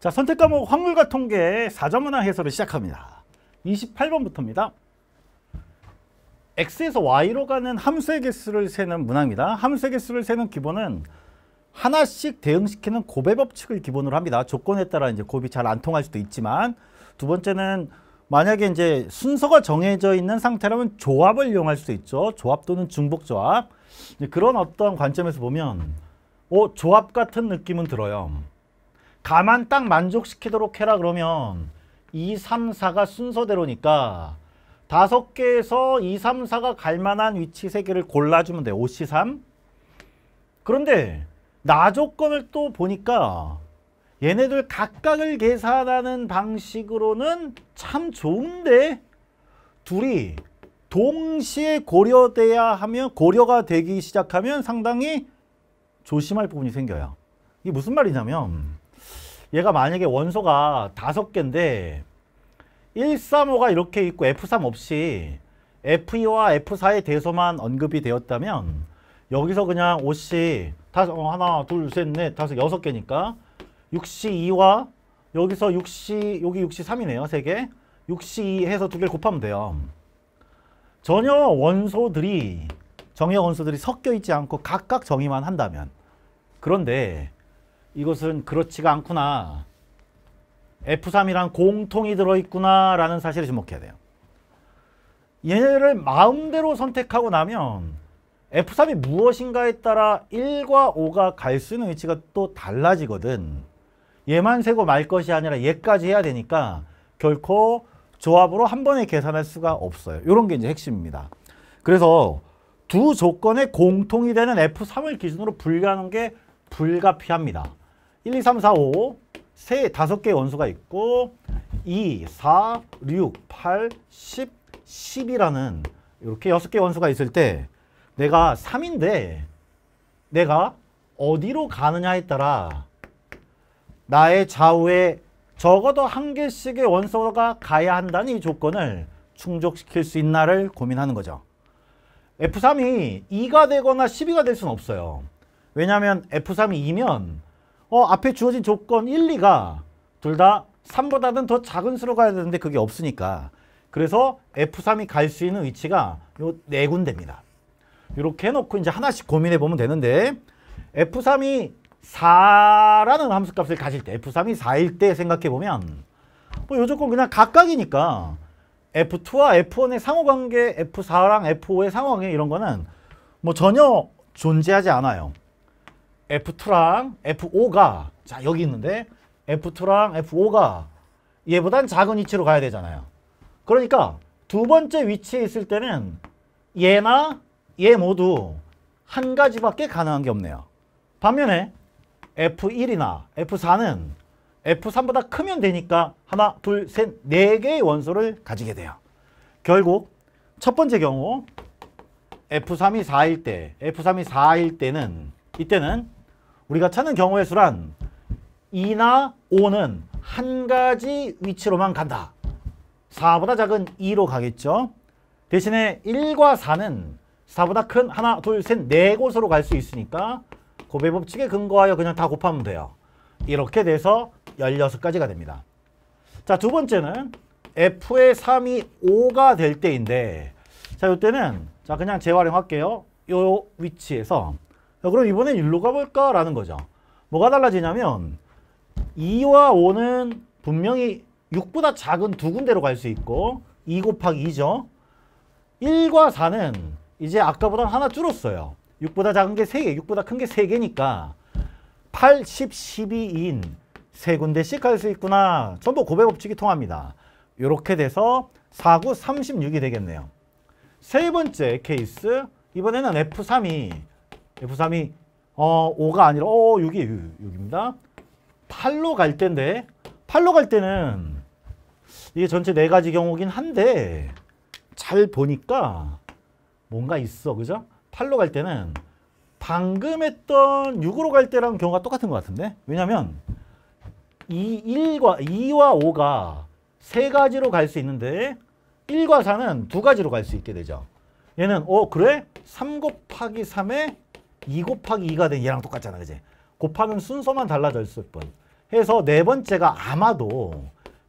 자, 선택 과목 확률과 통계 사자문화 해설을 시작합니다. 28번부터입니다. X에서 Y로 가는 함수의 개수를 세는 문항입니다. 함수의 개수를 세는 기본은 하나씩 대응시키는 곱의 법칙을 기본으로 합니다. 조건에 따라 이제 곱이 잘 안 통할 수도 있지만 두 번째는 만약에 이제 순서가 정해져 있는 상태라면 조합을 이용할 수도 있죠. 조합 또는 중복조합. 그런 어떤 관점에서 보면 어, 조합 같은 느낌은 들어요. 가만 딱 만족시키도록 해라 그러면 2, 3, 4가 순서대로니까 다섯 개에서 2, 3, 4가 갈만한 위치 세 개를 골라주면 돼. 5, C, 3. 그런데 나 조건을 또 보니까 얘네들 각각을 계산하는 방식으로는 참 좋은데 둘이 동시에 고려돼야 하면 고려가 되기 시작하면 상당히 조심할 부분이 생겨요. 이게 무슨 말이냐면 얘가 만약에 원소가 다섯 개인데 1, 3, 5가 이렇게 있고 F3 없이 F2와 f 4에대해서만 언급이 되었다면 여기서 그냥 5씨 다섯, 어, 하나, 둘, 셋, 넷, 다섯, 여섯 개니까 6C2와 여기서 6C, 여기 6C3이네요. 3개. 6C2 해서 두 개를 곱하면 돼요. 전혀 원소들이 정의 원소들이 섞여 있지 않고 각각 정의만 한다면 그런데 이것은 그렇지가 않구나. F3이랑 공통이 들어있구나 라는 사실을 주목해야 돼요. 얘를 마음대로 선택하고 나면 F3이 무엇인가에 따라 1과 5가 갈 수 있는 위치가 또 달라지거든. 얘만 세고 말 것이 아니라 얘까지 해야 되니까 결코 조합으로 한 번에 계산할 수가 없어요. 이런 게 이제 핵심입니다. 그래서 두 조건의 공통이 되는 F3을 기준으로 분류하는 게 불가피합니다. 1, 2, 3, 4, 5, 세 다섯 개의 원수가 있고 2, 4, 6, 8, 10, 10이라는 이렇게 여섯 개 원수가 있을 때 내가 3인데 내가 어디로 가느냐에 따라 나의 좌우에 적어도 한 개씩의 원소가 가야 한다는 이 조건을 충족시킬 수 있나를 고민하는 거죠. F3이 2가 되거나 12가 될 수는 없어요. 왜냐하면 F3이면 어, 앞에 주어진 조건 1, 2가 둘 다 3보다는 더 작은 수로 가야 되는데 그게 없으니까 그래서 F3이 갈 수 있는 위치가 요 네 군데입니다. 이렇게 해놓고 이제 하나씩 고민해 보면 되는데 F3이 4라는 함수값을 가질 때 F3이 4일 때 생각해 보면 뭐요 조건 그냥 각각이니까 F2와 F1의 상호관계 F4랑 F5의 상호관계 이런 거는 뭐 전혀 존재하지 않아요. F2랑 F5가 자 여기 있는데 F2랑 F5가 얘보단 작은 위치로 가야 되잖아요. 그러니까 두 번째 위치에 있을 때는 얘나 얘 모두 한 가지밖에 가능한 게 없네요. 반면에 F1이나 F4는 F3보다 크면 되니까 하나, 둘, 셋, 네 개의 원소를 가지게 돼요. 결국 첫 번째 경우 F3이 4일 때, F3이 4일 때는 이때는 우리가 찾는 경우의 수란 2나 5는 한 가지 위치로만 간다. 4보다 작은 2로 가겠죠. 대신에 1과 4는 4보다 큰 하나, 둘, 셋, 네 곳으로 갈 수 있으니까 고배 법칙에 근거하여 그냥 다 곱하면 돼요. 이렇게 돼서 16가지가 됩니다. 자, 두 번째는 F의 3이 5가 될 때인데 자, 이때는 자 그냥 재활용할게요. 요 위치에서 그럼 이번엔 일로 가볼까라는 거죠. 뭐가 달라지냐면 2와 5는 분명히 6보다 작은 두 군데로 갈 수 있고 2 곱하기 2죠. 1과 4는 이제 아까보다 하나 줄었어요. 6보다 작은 게 3개, 6보다 큰 게 3개니까 8, 10, 12인 세 군데씩 갈 수 있구나. 전부 고배 법칙이 통합니다. 이렇게 돼서 4, 9, 36이 되겠네요. 세 번째 케이스, 이번에는 F3이 F3이 예, 어 5가 아니라 어 6이 여기입니다. 8로 갈 때인데 8로 갈 때는 이게 전체 네 가지 경우긴 한데 잘 보니까 뭔가 있어. 그죠? 8로 갈 때는 방금 했던 6으로 갈 때랑 경우가 똑같은 것 같은데 왜냐면 이 1과 2와 5가 세 가지로 갈 수 있는데 1과 4는 두 가지로 갈 수 있게 되죠. 얘는 어 그래? 3 곱하기 3에 2 곱하기 2가 된 얘랑 똑같잖아. 그지? 곱하면 순서만 달라졌을 뿐. 해서 네 번째가 아마도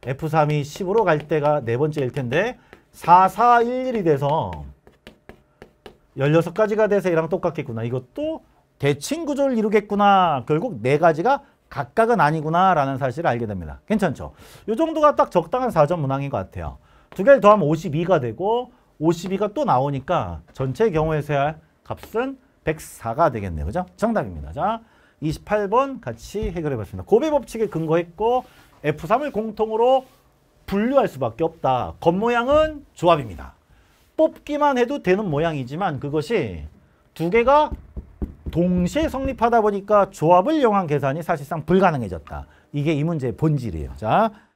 F3이 10으로 갈 때가 네 번째일 텐데 4, 4, 1, 1이 돼서 16가지가 돼서 얘랑 똑같겠구나. 이것도 대칭 구조를 이루겠구나. 결국 네 가지가 각각은 아니구나라는 사실을 알게 됩니다. 괜찮죠? 이 정도가 딱 적당한 4점 문항인 것 같아요. 두 개를 더하면 52가 되고 52가 또 나오니까 전체 경우에서의 값은 104가 되겠네요. 그죠? 정답입니다. 자, 28번 같이 해결해 봤습니다. 고배 법칙에 근거했고 F3을 공통으로 분류할 수밖에 없다. 겉모양은 조합입니다. 뽑기만 해도 되는 모양이지만 그것이 두 개가 동시에 성립하다 보니까 조합을 이용한 계산이 사실상 불가능해졌다. 이게 이 문제의 본질이에요. 자,